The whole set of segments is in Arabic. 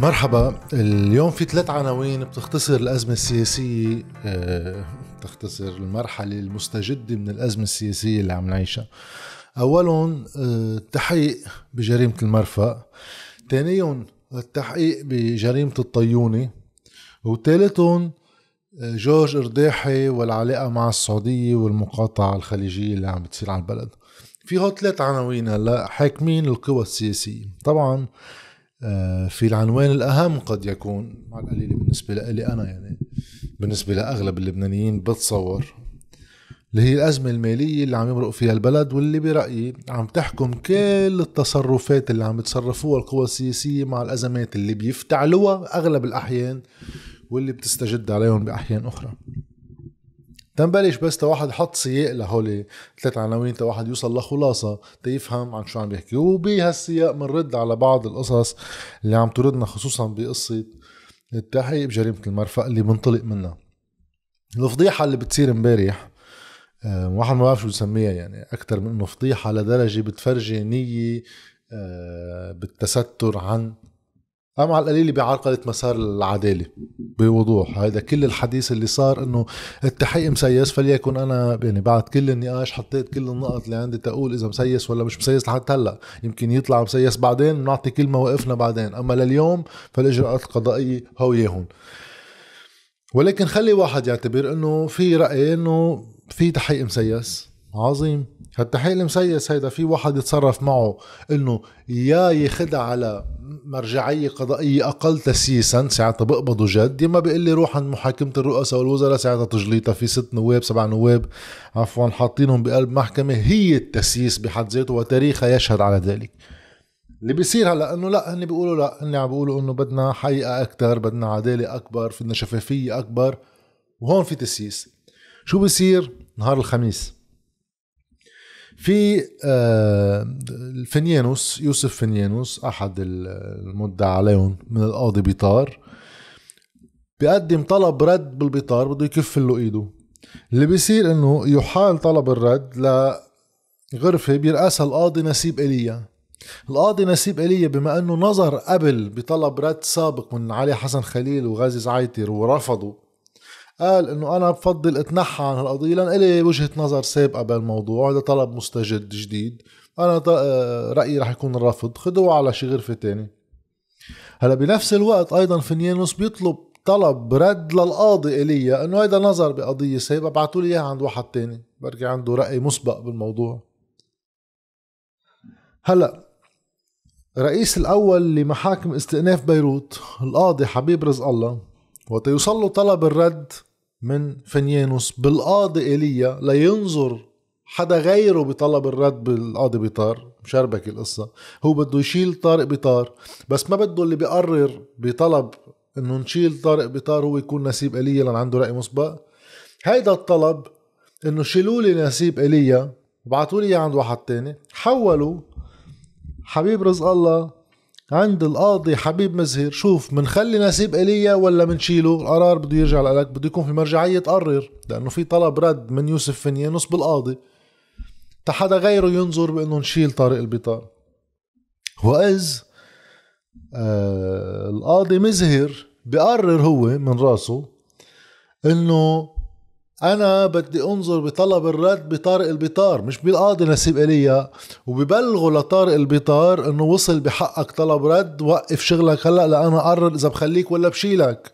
مرحبا اليوم في ثلاث عناوين بتختصر الأزمة السياسية آه، بتختصر المرحلة المستجدة من الأزمة السياسية اللي عم نعيشها أولهم آه، التحقيق بجريمة المرفأ ثانيا التحقيق بجريمة الطيونة وثالثهم آه، جورج إرداحي والعلاقة مع السعودية والمقاطعة الخليجية اللي عم بتصير على البلد في هو ثلاث عناوين هلا حاكمين القوى السياسية طبعا آه، في العنوان الأهم قد يكون مع القليل بالنسبة لي أنا يعني بالنسبة لأغلب اللبنانيين بتصور اللي هي الأزمة المالية اللي عم يمرق فيها البلد واللي برأيي عم تحكم كل التصرفات اللي عم يتصرفوها القوى السياسية مع الأزمات اللي بيفتعلوها أغلب الأحيان واللي بتستجد عليهم بأحيان أخرى تنبلش بس تواحد حط سياق لهول ثلاث عناوين تواحد يوصل لخلاصه تيفهم عن شو عم يحكي وبهالسياق بنرد على بعض القصص اللي عم تردنا خصوصا بقصه التحقيق بجريمه المرفأ اللي بنطلق منها الفضيحه اللي بتصير امبارح آه، واحد ما بعرف شو بسميها يعني اكثر من انه فضيحه لدرجه بتفرجي نيه آه، بالتستر عن أما على القليله بعرقله مسار العداله بوضوح هذا كل الحديث اللي صار انه التحقيق مسيس فليكن انا يعني بعد كل النقاش حطيت كل النقط اللي عندي تقول اذا مسيس ولا مش مسيس لحد هلا يمكن يطلع مسيس بعدين بنعطي كل مواقفنا بعدين اما لليوم فالاجراءات القضائيه هو يهون ولكن خلي واحد يعتبر انه في راي انه في تحقيق مسيس عظيم هالتحقيق المسيس هيدا في واحد يتصرف معه انه يا يخدع على مرجعية قضائية أقل تسييسا ساعتها بقبضوا جد يما إما بيقول لي روح عند محاكمة الرؤساء والوزراء ساعتها تجليطها في ست نواب سبع نواب عفوا حاطينهم بقلب محكمة هي التسييس بحد ذاته وتاريخها يشهد على ذلك اللي بيصير هلا انه لا هن بيقولوا لا هن عم بيقولوا انه بدنا حقيقه اكثر بدنا عداله اكبر بدنا شفافيه اكبر وهون في تسييس شو بيصير نهار الخميس في الفنيانوس آه، يوسف فنيانوس احد المدعى عليهم من القاضي بيطار بيقدم طلب رد بالبيطار بده يكف له ايده اللي بيصير انه يحال طلب الرد لغرفه بيرأسها القاضي نسيب ايليا القاضي نسيب ايليا بما انه نظر قبل بطلب رد سابق من علي حسن خليل وغازي زعيتر ورفضوا قال انه انا بفضل اتنحى عن هالقضيه لان الي وجهه نظر سابقه بالموضوع هذا طلب مستجد جديد انا آه، رايي رح يكون الرفض خدوه على شي غرفه تاني هلا بنفس الوقت ايضا فنيانوس بيطلب طلب رد للقاضي ايليا انه هيدا نظر بقضيه سابقه ابعتوا لي اياها عند واحد تاني بركي عنده راي مسبق بالموضوع هلا رئيس الاول لمحاكم استئناف بيروت القاضي حبيب رزق الله وقت يوصل له طلب الرد من فنيانوس بالقاضي ايليا لينظر حدا غيره بطلب الرد بالقاضي بيطار مشربك القصه هو بده يشيل طارق بيطار بس ما بده اللي بيقرر بطلب انه نشيل طارق بيطار هو يكون نسيب ايليا لان عنده راي مسبق هيدا الطلب انه شيلوا لي نسيب ايليا وبعتوا لي عند واحد تاني حولوا حبيب رزق الله عند القاضي حبيب مزهر شوف منخلي نسيب ايليا ولا منشيله القرار بده يرجع لك بده يكون في مرجعيه تقرر لانه في طلب رد من يوسف فنيانوس بالقاضي تا حدا غيره ينظر بانه نشيل طارق البطار واذ آه القاضي مزهر بقرر هو من راسه انه انا بدي انظر بطلب الرد بطارق البطار مش بالقاضي نسيب اليا وببلغوا لطارق البطار انه وصل بحقك طلب رد وقف شغلك هلا لانا اقرر اذا بخليك ولا بشيلك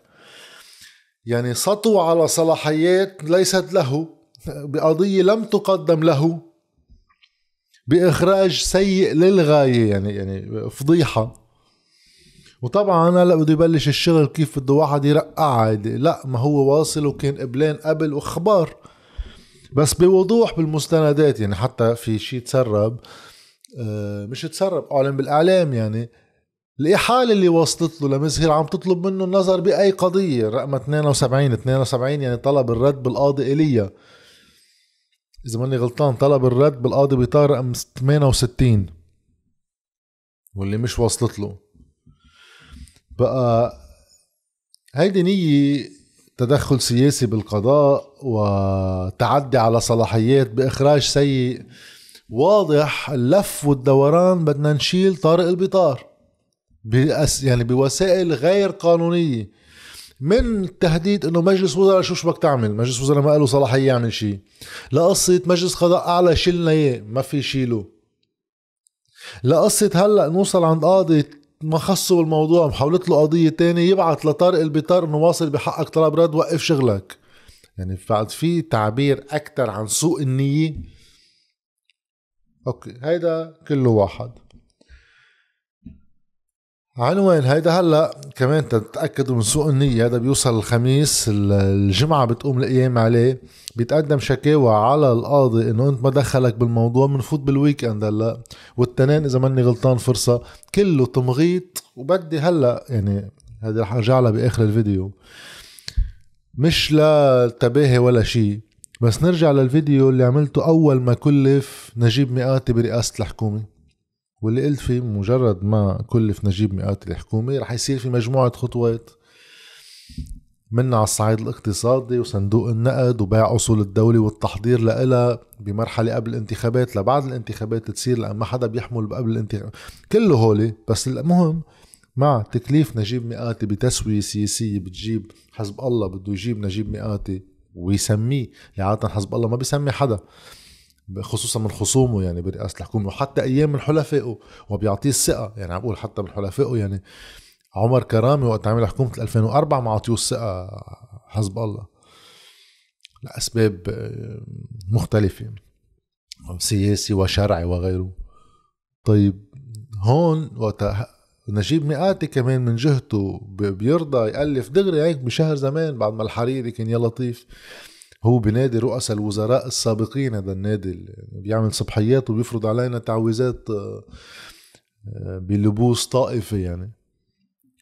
يعني سطوا على صلاحيات ليست له بقضيه لم تقدم له باخراج سيء للغايه يعني يعني فضيحه وطبعا هلا بده يبلش الشغل كيف بده واحد يرقع عادي لا ما هو واصل وكان قبلان قبل واخبار بس بوضوح بالمستندات يعني حتى في شيء تسرب آه، مش تسرب اعلن بالاعلام يعني الإحالة اللي وصلت له لمزهر عم تطلب منه النظر بأي قضية رقم 72 72 يعني طلب الرد بالقاضي إيليا إذا ماني غلطان طلب الرد بالقاضي بيطار رقم 68 واللي مش وصلت له بقى هيدي نية تدخل سياسي بالقضاء وتعدي على صلاحيات بإخراج سيء واضح اللف والدوران بدنا نشيل طارق البطار بأس يعني بوسائل غير قانونية من التهديد انه مجلس وزراء شو شو بدك تعمل مجلس وزراء ما له صلاحيه يعمل شيء لقصه مجلس قضاء اعلى شلنا اياه ما في شيله لقصه هلا نوصل عند قاضي ما خصوا الموضوع محاولت له قضيه تانية يبعث لطارق البطار انه واصل بحقك طلب رد وقف شغلك يعني بعد في تعبير اكثر عن سوء النيه اوكي هيدا كله واحد عنوان هيدا هلا كمان تتاكدوا من سوء النيه هذا بيوصل الخميس الجمعه بتقوم الايام عليه بيتقدم شكاوى على القاضي انه انت ما دخلك بالموضوع بنفوت بالويك اند هلا والتنين اذا ماني غلطان فرصه كله تمغيط وبدي هلا يعني هذا رح ارجع لها باخر الفيديو مش لا تباهي ولا شيء بس نرجع للفيديو اللي عملته اول ما كلف نجيب مئاتي برئاسه الحكومه واللي قلت فيه مجرد ما كلف نجيب مئات الحكومة رح يصير في مجموعة خطوات منا على الصعيد الاقتصادي وصندوق النقد وبيع أصول الدولة والتحضير لها بمرحلة قبل الانتخابات لبعد الانتخابات تصير لأن ما حدا بيحمل قبل الانتخابات كله هولي بس المهم مع تكليف نجيب مئاتي بتسوية سياسية بتجيب حزب الله بده يجيب نجيب مئاتي ويسميه يعني حزب الله ما بيسمي حدا خصوصا من خصومه يعني برئاسه الحكومه وحتى ايام من حلفائه وبيعطيه الثقه يعني عم بقول حتى من حلفائه يعني عمر كرامه وقت عمل حكومه 2004 ما عطيوه الثقه حزب الله لاسباب آه، مختلفه سياسي وشرعي وغيره طيب هون وقت نجيب مئاتي كمان من جهته بيرضى يألف دغري هيك يعني بشهر زمان بعد ما الحريري كان يا لطيف هو بنادي رؤساء الوزراء السابقين هذا النادي اللي بيعمل صبحيات وبيفرض علينا تعويذات آه، آه، بلبوس طائفي يعني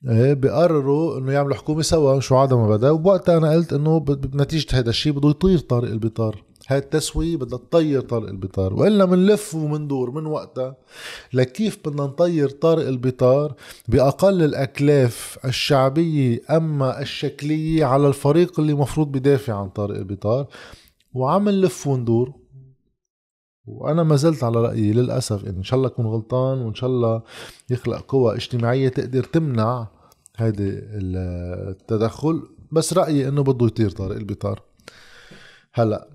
إيه، بقرروا انه يعملوا حكومه سوا شو ما بدا وبوقتها انا قلت انه بنتيجه هذا الشيء بده يطير طارق البطار هاي التسوية بدها تطير طارق البطار وإلا منلف ومندور من وقتها لكيف بدنا نطير طارق البطار بأقل الأكلاف الشعبية أما الشكلية على الفريق اللي مفروض بدافع عن طارق البطار وعم نلف وندور وانا ما زلت على رايي للاسف ان شاء الله اكون غلطان وان شاء الله يخلق قوى اجتماعيه تقدر تمنع هيدي التدخل بس رايي انه بده يطير طارق البطار هلا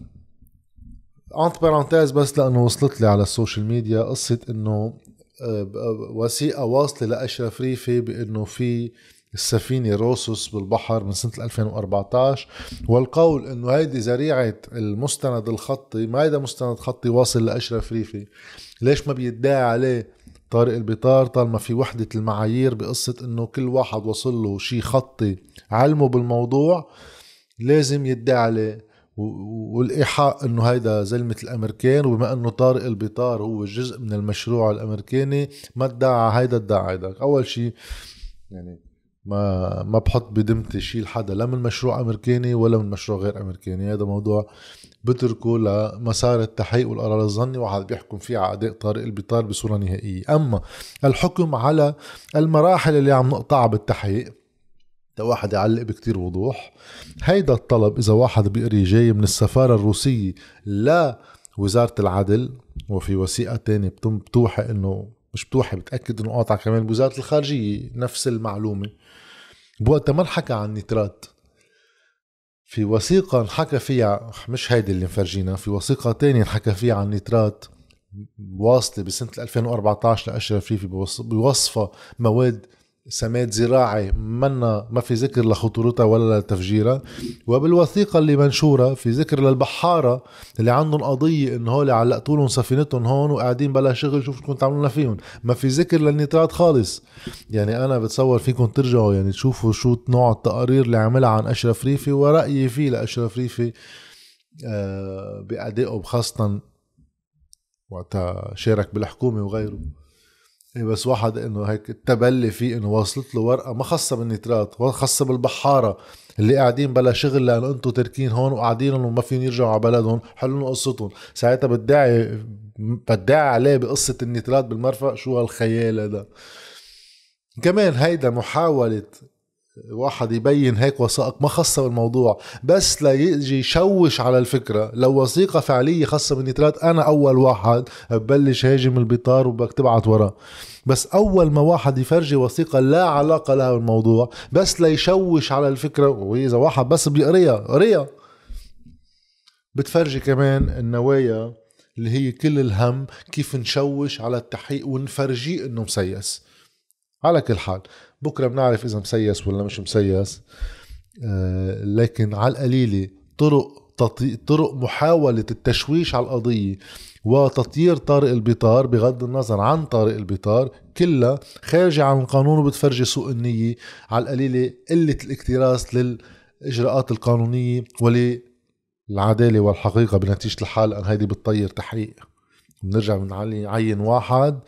انت بارانتيز بس لانه وصلت لي على السوشيال ميديا قصه انه آه، وثيقه واصله لاشرف ريفي بانه في السفينه روسوس بالبحر من سنه 2014 والقول انه هيدي ذريعه المستند الخطي ما هيدا مستند خطي واصل لاشرف ريفي ليش ما بيدعي عليه طارق البطار طالما في وحدة المعايير بقصة انه كل واحد وصل له شيء خطي علمه بالموضوع لازم يدعي عليه والايحاء انه هيدا زلمه الامريكان وبما انه طارق البطار هو جزء من المشروع الامريكاني ما ادعى هيدا ادعى هيدا اول شيء يعني ما ما بحط بدمتي شيء حدا لا من مشروع امريكاني ولا من مشروع غير امريكاني هذا موضوع بتركه لمسار التحقيق والقرار الظني وحد بيحكم فيه على اداء طارق البطار بصوره نهائيه اما الحكم على المراحل اللي عم نقطعها بالتحقيق واحد يعلق بكتير وضوح هيدا الطلب إذا واحد بيقري جاي من السفارة الروسية لوزارة العدل وفي وثيقة تانية بتوحي إنه مش بتوحي بتأكد إنه قاطع كمان بوزارة الخارجية نفس المعلومة بوقتها ما انحكى عن نترات في وثيقة انحكى فيها مش هيدي اللي مفرجينا في وثيقة تانية انحكى فيها عن نترات واصلة بسنة 2014 لأشرف فيفي بوصفة مواد سماد زراعي منا ما في ذكر لخطورتها ولا لتفجيرها وبالوثيقة اللي منشورة في ذكر للبحارة اللي عندهم قضية إن هول علقتوا لهم سفينتهم هون وقاعدين بلا شغل شوفوا شو كنتوا تعملوا فيهم ما في ذكر للنيترات خالص يعني أنا بتصور فيكم ترجعوا يعني تشوفوا شو نوع التقارير اللي عملها عن أشرف ريفي ورأيي فيه لأشرف ريفي آه، بأدائه خاصة وقتها شارك بالحكومة وغيره بس واحد انه هيك التبلي فيه انه وصلت له ورقه ما خاصه بالنترات خاصه بالبحاره اللي قاعدين بلا شغل لانه انتم تركين هون وقاعدين وما فين يرجعوا على بلدهم حلوا قصتهم ساعتها بدعي بدعي عليه بقصه النترات بالمرفأ شو هالخيال هذا كمان هيدا محاوله واحد يبين هيك وثائق ما خاصة بالموضوع بس ليجي يشوش على الفكرة لو وثيقة فعلية خاصة بالنيترات أنا أول واحد ببلش هاجم البطار وبدك تبعت وراء بس أول ما واحد يفرجي وثيقة لا علاقة لها بالموضوع بس ليشوش على الفكرة وإذا واحد بس بيقريها قريها بتفرجي كمان النوايا اللي هي كل الهم كيف نشوش على التحقيق ونفرجيه انه مسيس على كل حال بكره بنعرف اذا مسيس ولا مش مسيس آه، لكن على القليله طرق تطي... طرق محاولة التشويش على القضية وتطيير طارق البطار بغض النظر عن طارق البطار كلها خارجة عن القانون وبتفرجي سوء النية على القليلة قلة الاكتراث للإجراءات القانونية وللعدالة والحقيقة بنتيجة الحال أن هيدي بتطير تحقيق بنرجع بنعين واحد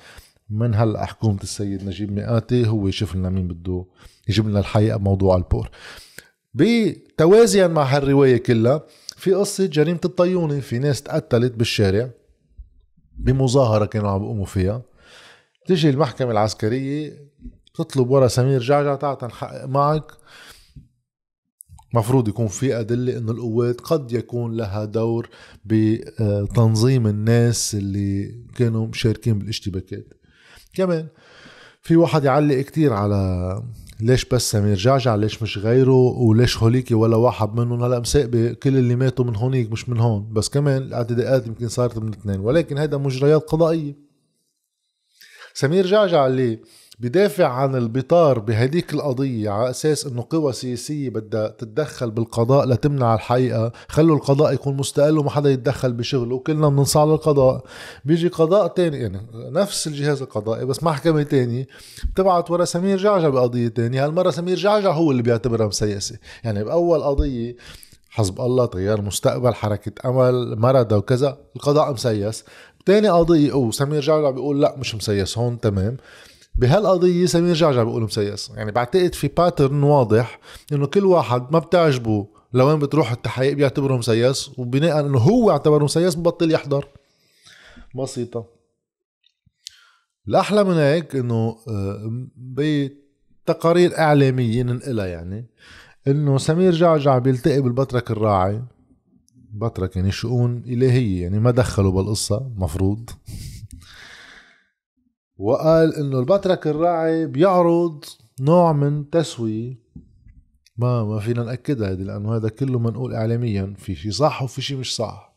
من هلا حكومه السيد نجيب مئاتي هو يشوف لنا مين بده يجيب لنا الحقيقه بموضوع البور بتوازيا مع هالروايه كلها في قصه جريمه الطيونه في ناس تقتلت بالشارع بمظاهره كانوا عم بيقوموا فيها تجي المحكمه العسكريه تطلب ورا سمير جعجع تعطى نحقق معك مفروض يكون في أدلة أن القوات قد يكون لها دور بتنظيم الناس اللي كانوا مشاركين بالاشتباكات كمان في واحد يعلق كتير على ليش بس سمير جعجع ليش مش غيره وليش هوليكي ولا واحد منهم هلا مسابق كل اللي ماتوا من هونيك مش من هون بس كمان الاعتداءات يمكن صارت من اثنين ولكن هيدا مجريات قضائيه سمير جعجع اللي بدافع عن البطار بهديك القضية على أساس أنه قوى سياسية بدها تتدخل بالقضاء لتمنع الحقيقة خلوا القضاء يكون مستقل وما حدا يتدخل بشغله وكلنا بننصاع للقضاء بيجي قضاء تاني يعني نفس الجهاز القضائي بس محكمة تاني بتبعت ورا سمير جعجع بقضية تانية هالمرة سمير جعجع هو اللي بيعتبرها مسيسة يعني بأول قضية حزب الله تيار مستقبل حركة أمل مرضى وكذا القضاء مسيس تاني قضية أو سمير جعجع بيقول لا مش مسيس هون تمام بهالقضيه سمير جعجع بيقول مسيس يعني بعتقد في باترن واضح انه كل واحد ما بتعجبه لوين بتروح التحقيق بيعتبره مسيس وبناء انه هو اعتبره مسيس ببطل يحضر بسيطه الاحلى من هيك انه آه، بتقارير اعلاميه ننقلها يعني انه سمير جعجع بيلتقي بالبطرك الراعي بطرك يعني شؤون الهيه يعني ما دخلوا بالقصه مفروض وقال انه الباترك الراعي بيعرض نوع من تسوية ما ما فينا ناكدها هذه لانه هذا كله منقول اعلاميا في شيء صح وفي شيء مش صح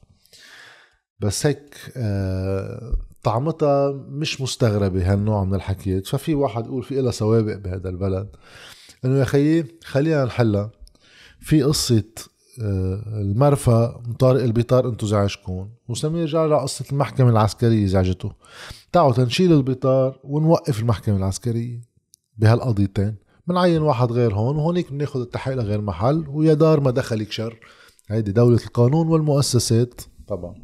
بس هيك آه طعمتها مش مستغربة هالنوع من الحكيات ففي واحد يقول في إلها سوابق بهذا البلد انه يا خيي خلينا نحلها في قصة آه، المرفأ طارق البطار انتو زعجكم وسمير جاء على قصة المحكمة العسكرية زعجته تعوا تنشيل البطار ونوقف المحكمة العسكرية بهالقضيتين بنعين واحد غير هون وهونيك بناخد التحقيق لغير محل ويا دار ما دخلك شر هيدي دولة القانون والمؤسسات طبعا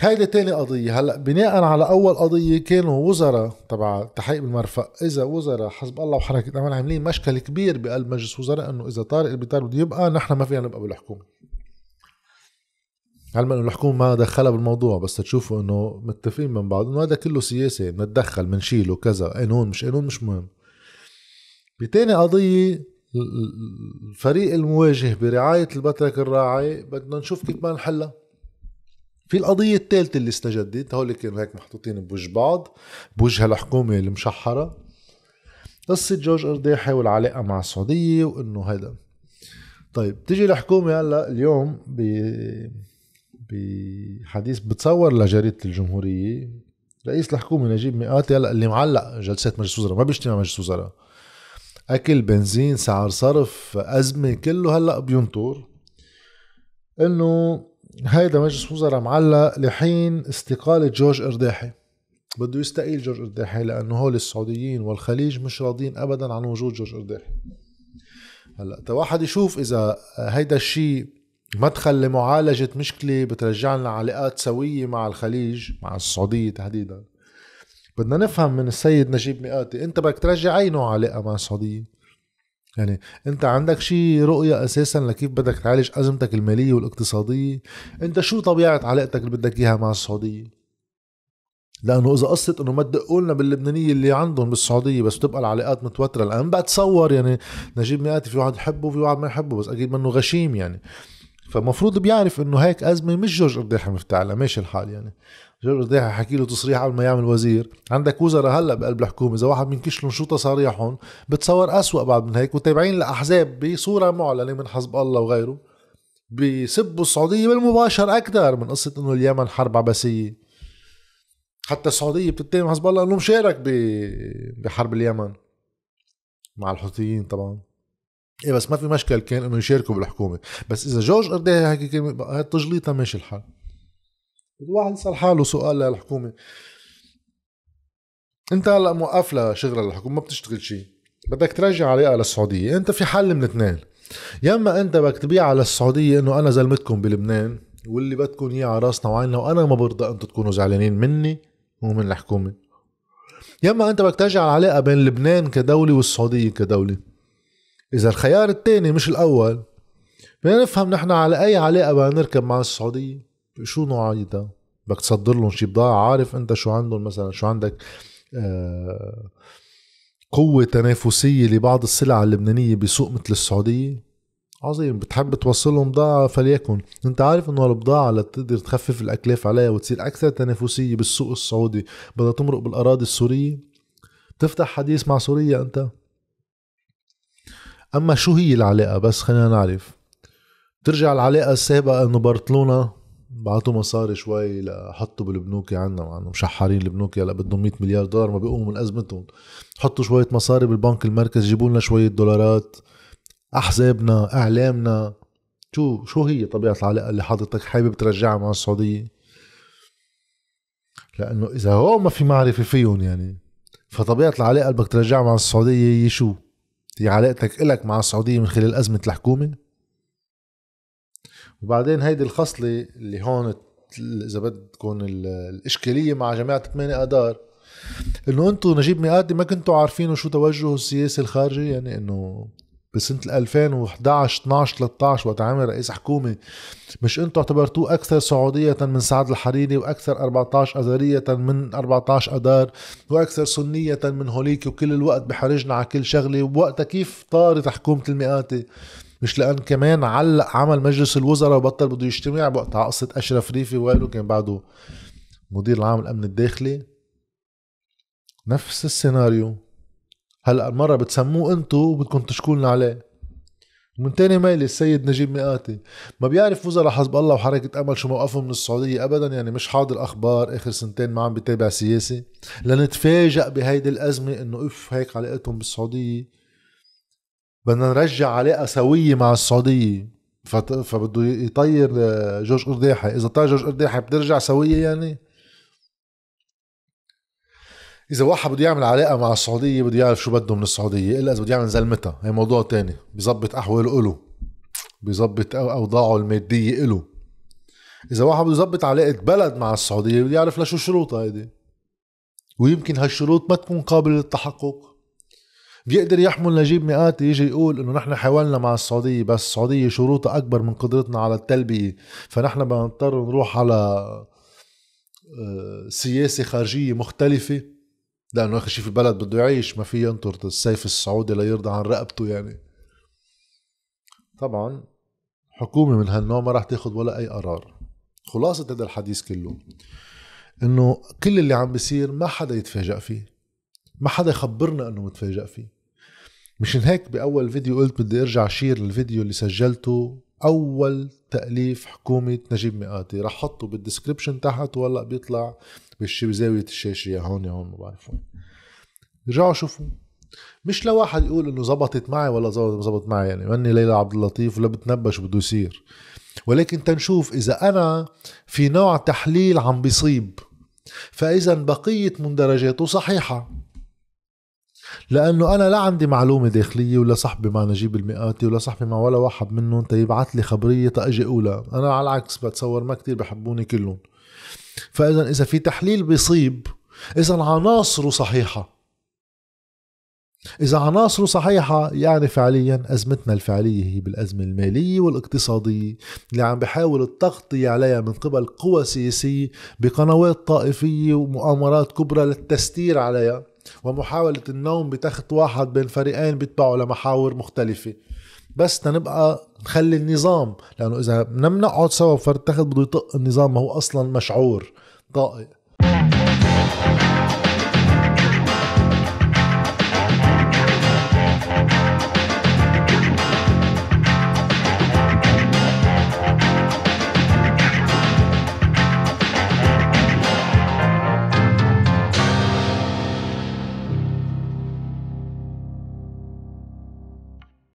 هيدي تاني قضية هلا بناء على أول قضية كانوا وزراء تبع تحقيق المرفق إذا وزراء حزب الله وحركة أمل عاملين مشكل كبير بقلب مجلس وزراء إنه إذا طارق البيطار بده يبقى نحن ما فينا نبقى بالحكومة علما انه الحكومه ما دخلها بالموضوع بس تشوفوا انه متفقين من بعض انه هذا كله سياسي بنتدخل بنشيله كذا قانون مش قانون مش مهم بتاني قضيه الفريق المواجه برعايه البترك الراعي بدنا نشوف كيف ما نحلها في القضية الثالثة اللي استجدت هول كانوا هيك محطوطين بوجه بعض بوجه الحكومة المشحرة قصة جورج أرداحي والعلاقة مع السعودية وإنه هيدا طيب تجي الحكومة هلا اليوم ب بحديث بتصور لجريدة الجمهورية رئيس الحكومة نجيب ميقاتي هلا اللي معلق جلسات مجلس وزراء ما بيجتمع مجلس وزراء أكل بنزين سعر صرف أزمة كله هلا بينطر إنه هيدا مجلس وزراء معلق لحين استقالة جورج إرداحي بده يستقيل جورج إرداحي لأنه هول السعوديين والخليج مش راضين أبدا عن وجود جورج إرداحي هلا واحد يشوف إذا هيدا الشيء مدخل لمعالجة مشكلة بترجع لنا علاقات سوية مع الخليج مع السعودية تحديدا بدنا نفهم من السيد نجيب مئاتي أنت بدك ترجع أي نوع علاقة مع السعودية يعني انت عندك شيء رؤية اساسا لكيف بدك تعالج ازمتك المالية والاقتصادية انت شو طبيعة علاقتك اللي بدك اياها مع السعودية لانه اذا قصة انه ما تدقوا لنا باللبنانية اللي عندهم بالسعودية بس بتبقى العلاقات متوترة الان بتصور يعني نجيب مئات في واحد يحبه وفي واحد ما يحبه بس اكيد منه غشيم يعني فمفروض بيعرف انه هيك ازمه مش جورج قرداحي مفتعلة ماشي الحال يعني بدي حكي له تصريح قبل ما يعمل وزير عندك وزراء هلا بقلب الحكومه اذا واحد بينكش لهم شو تصاريحهم بتصور أسوأ بعد من هيك وتابعين لاحزاب بصوره معلنه من حزب الله وغيره بيسبوا السعوديه بالمباشر اكثر من قصه انه اليمن حرب عباسيه حتى السعوديه بتتهم حزب الله انه مشارك بحرب اليمن مع الحوثيين طبعا ايه بس ما في مشكل كان انه يشاركوا بالحكومه بس اذا جورج ارداها هيك كلمه تجليطها ماشي الحال الواحد يسال حاله سؤال للحكومه انت هلا موقف شغله الحكومه ما بتشتغل شيء بدك ترجع عليها للسعوديه انت في حل من اثنين يا اما انت بدك تبيع على السعوديه انه انا زلمتكم بلبنان واللي بدكم اياه على راسنا وعيننا وانا ما برضى انتم تكونوا زعلانين مني ومن الحكومه يا اما انت بدك ترجع العلاقه بين لبنان كدوله والسعوديه كدوله اذا الخيار الثاني مش الاول بدنا نفهم نحن على اي علاقه بدنا نركب مع السعوديه شو نوعيتها بدك تصدر لهم شي بضاعه عارف انت شو عندهم مثلا شو عندك آه، قوة تنافسية لبعض السلع اللبنانية بسوق مثل السعودية عظيم بتحب توصلهم بضاعة فليكن انت عارف انه البضاعة لتقدر تخفف الاكلاف عليها وتصير اكثر تنافسية بالسوق السعودي بدها تمرق بالاراضي السورية تفتح حديث مع سوريا انت اما شو هي العلاقة بس خلينا نعرف ترجع العلاقة السابقة انه برشلونة بعطوا مصاري شوي لحطوا بالبنوك عنا مع يعني مشحرين البنوك هلا بدهم 100 مليار دولار ما بيقوموا من ازمتهم حطوا شويه مصاري بالبنك المركزي جيبوا لنا شويه دولارات احزابنا اعلامنا شو شو هي طبيعه العلاقه اللي حضرتك حابب ترجعها مع السعوديه لانه اذا هو ما في معرفه فيهم يعني فطبيعه العلاقه اللي بدك ترجعها مع السعوديه هي شو؟ هي علاقتك الك مع السعوديه من خلال ازمه الحكومه وبعدين هيدي الخصله اللي هون اذا بدكم الاشكاليه مع جماعه 8 اذار انه انتم نجيب مئاتي ما كنتوا عارفينه شو توجهه السياسي الخارجي يعني انه بسنه 2011 12 13 وقت عمل رئيس حكومه مش انتم اعتبرتوه اكثر سعوديه من سعد الحريري واكثر 14 اذريه من 14 اذار واكثر سنيه من هوليك وكل الوقت بحرجنا على كل شغله ووقتها كيف طارت حكومه المئاتي مش لان كمان علق عمل مجلس الوزراء وبطل بده يجتمع على قصه اشرف ريفي وقالوا كان بعده مدير العام الامن الداخلي نفس السيناريو هلا مرة بتسموه انتو وبدكم تشكولنا عليه من تاني ميلي السيد نجيب مئاتي ما بيعرف وزراء حزب الله وحركة أمل شو موقفهم من السعودية أبدا يعني مش حاضر أخبار آخر سنتين ما عم بتابع سياسي لنتفاجأ بهيدي الأزمة إنه إف هيك علاقتهم بالسعودية بدنا نرجع علاقه سويه مع السعوديه فت... فبده يطير جورج قرداحي اذا طير جورج قرداحي بترجع سويه يعني اذا واحد بده يعمل علاقه مع السعوديه بده يعرف شو بده من السعوديه الا اذا بده يعمل زلمتها هي موضوع تاني بيظبط احواله له بيظبط اوضاعه الماديه له اذا واحد بده يظبط علاقه بلد مع السعوديه بده يعرف لشو شروطها هيدي ويمكن هالشروط ما تكون قابله للتحقق بيقدر يحمل نجيب مئاتي يجي يقول انه نحن حاولنا مع السعوديه بس السعوديه شروطها اكبر من قدرتنا على التلبيه فنحن بنضطر نروح على آه، سياسه خارجيه مختلفه لانه اخر شيء في البلد بده يعيش ما في ينطر السيف السعودي ليرضى عن رقبته يعني طبعا حكومه من هالنوع ما راح تاخذ ولا اي قرار خلاصه هذا الحديث كله انه كل اللي عم بيصير ما حدا يتفاجئ فيه ما حدا يخبرنا انه متفاجئ فيه مشان هيك بأول فيديو قلت بدي أرجع شير الفيديو اللي سجلته أول تأليف حكومة نجيب مئاتي رح حطه بالدسكربشن تحت وهلا بيطلع بالشي بزاوية الشاشة يا هون يا هون ما بعرف وين رجعوا شوفوا مش لواحد يقول انه زبطت معي ولا زبطت زبط معي يعني ماني ليلى عبد اللطيف ولا بتنبش بده يصير ولكن تنشوف اذا انا في نوع تحليل عم بيصيب فاذا بقيه مندرجاته صحيحه لانه انا لا عندي معلومه داخليه ولا صاحبي مع نجيب المئاتي ولا صاحبي مع ولا واحد منهم تيبعت لي خبريه تاجي اولى انا على العكس بتصور ما كتير بحبوني كلهم فاذا اذا في تحليل بيصيب اذا عناصره صحيحه إذا عناصره صحيحة يعني فعليا أزمتنا الفعلية هي بالأزمة المالية والاقتصادية اللي عم بحاول التغطية عليها من قبل قوى سياسية بقنوات طائفية ومؤامرات كبرى للتستير عليها ومحاولة النوم بتخت واحد بين فريقين بيتبعوا لمحاور مختلفة بس تنبقى نخلي النظام لأنه إذا لم نقعد سوا بفرد تخت بده يطق النظام ما هو أصلا مشعور طائق